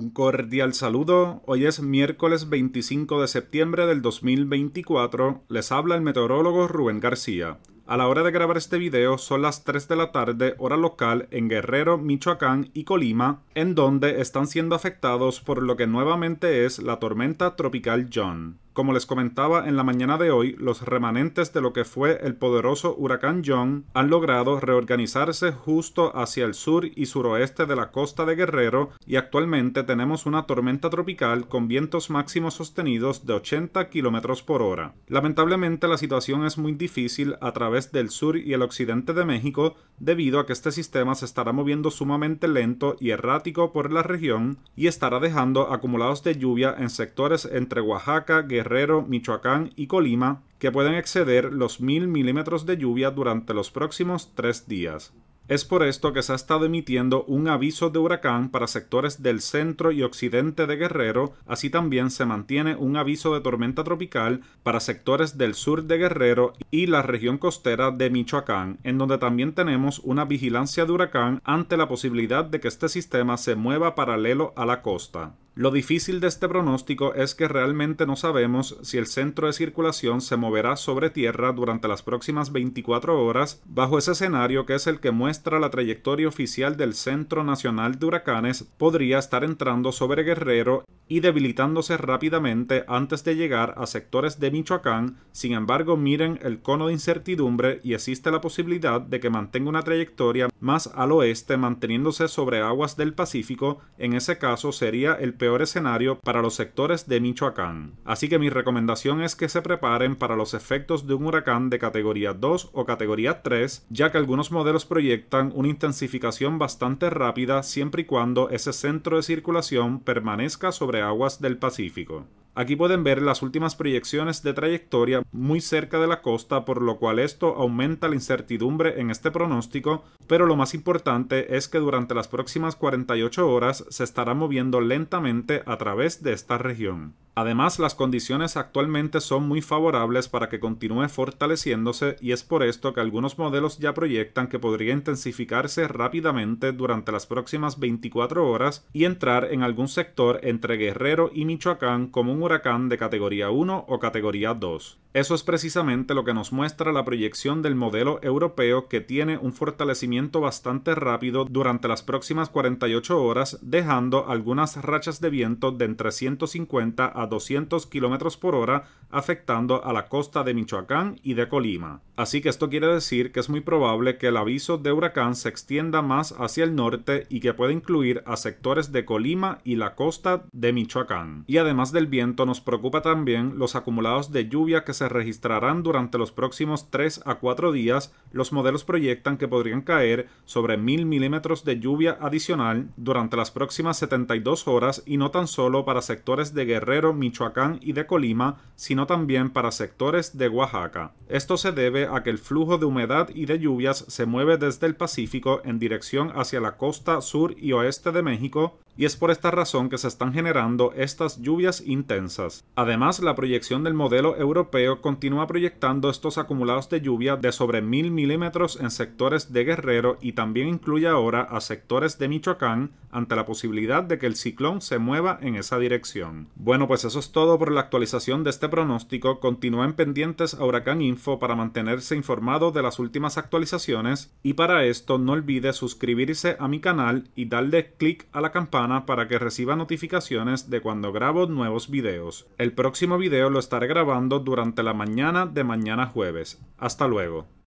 Un cordial saludo, hoy es miércoles 25 de septiembre del 2024, les habla el meteorólogo Rubén García. A la hora de grabar este video son las 3 de la tarde hora local en Guerrero, Michoacán y Colima, en donde están siendo afectados por lo que nuevamente es la tormenta tropical John. Como les comentaba en la mañana de hoy, los remanentes de lo que fue el poderoso huracán John han logrado reorganizarse justo hacia el sur y suroeste de la costa de Guerrero y actualmente tenemos una tormenta tropical con vientos máximos sostenidos de 80 km por hora. Lamentablemente la situación es muy difícil a través del sur y el occidente de México debido a que este sistema se estará moviendo sumamente lento y errático por la región y estará dejando acumulados de lluvia en sectores entre Oaxaca, Guerrero Guerrero, Michoacán y Colima, que pueden exceder los 1000 milímetros de lluvia durante los próximos tres días. Es por esto que se ha estado emitiendo un aviso de huracán para sectores del centro y occidente de Guerrero, así también se mantiene un aviso de tormenta tropical para sectores del sur de Guerrero y la región costera de Michoacán, en donde también tenemos una vigilancia de huracán ante la posibilidad de que este sistema se mueva paralelo a la costa. Lo difícil de este pronóstico es que realmente no sabemos si el centro de circulación se moverá sobre tierra durante las próximas 24 horas bajo ese escenario que es el que muestra la trayectoria oficial del Centro Nacional de Huracanes podría estar entrando sobre Guerrero y debilitándose rápidamente antes de llegar a sectores de Michoacán, sin embargo miren el cono de incertidumbre y existe la posibilidad de que mantenga una trayectoria más al oeste manteniéndose sobre aguas del Pacífico, en ese caso sería el peor escenario para los sectores de Michoacán. Así que mi recomendación es que se preparen para los efectos de un huracán de categoría 2 o categoría 3, ya que algunos modelos proyectan una intensificación bastante rápida siempre y cuando ese centro de circulación permanezca sobre aguas del Pacífico. Aquí pueden ver las últimas proyecciones de trayectoria muy cerca de la costa, por lo cual esto aumenta la incertidumbre en este pronóstico, pero lo más importante es que durante las próximas 48 horas se estará moviendo lentamente a través de esta región. Además, las condiciones actualmente son muy favorables para que continúe fortaleciéndose y es por esto que algunos modelos ya proyectan que podría intensificarse rápidamente durante las próximas 24 horas y entrar en algún sector entre Guerrero y Michoacán como un de categoría 1 o categoría 2. Eso es precisamente lo que nos muestra la proyección del modelo europeo que tiene un fortalecimiento bastante rápido durante las próximas 48 horas, dejando algunas rachas de viento de entre 150 a 200 km por hora afectando a la costa de Michoacán y de Colima. Así que esto quiere decir que es muy probable que el aviso de huracán se extienda más hacia el norte y que pueda incluir a sectores de Colima y la costa de Michoacán. Y además del viento nos preocupa también los acumulados de lluvia que se registrarán durante los próximos 3 a 4 días, los modelos proyectan que podrían caer sobre 1000 milímetros de lluvia adicional durante las próximas 72 horas y no tan solo para sectores de Guerrero, Michoacán y de Colima, sino también para sectores de Oaxaca. Esto se debe a que el flujo de humedad y de lluvias se mueve desde el Pacífico en dirección hacia la costa sur y oeste de México, y es por esta razón que se están generando estas lluvias intensas. Además, la proyección del modelo europeo continúa proyectando estos acumulados de lluvia de sobre 1000 milímetros en sectores de Guerrero y también incluye ahora a sectores de Michoacán ante la posibilidad de que el ciclón se mueva en esa dirección. Bueno, pues eso es todo por la actualización de este pronóstico. Continúen pendientes a Huracán Info para mantenerse informado de las últimas actualizaciones y para esto no olvide suscribirse a mi canal y darle clic a la campana para que reciba notificaciones de cuando grabo nuevos videos. El próximo video lo estaré grabando durante la mañana de mañana jueves. Hasta luego.